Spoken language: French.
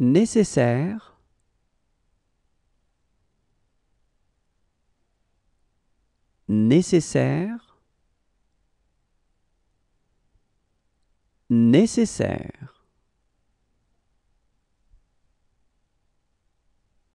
nécessaire nécessaire nécessaire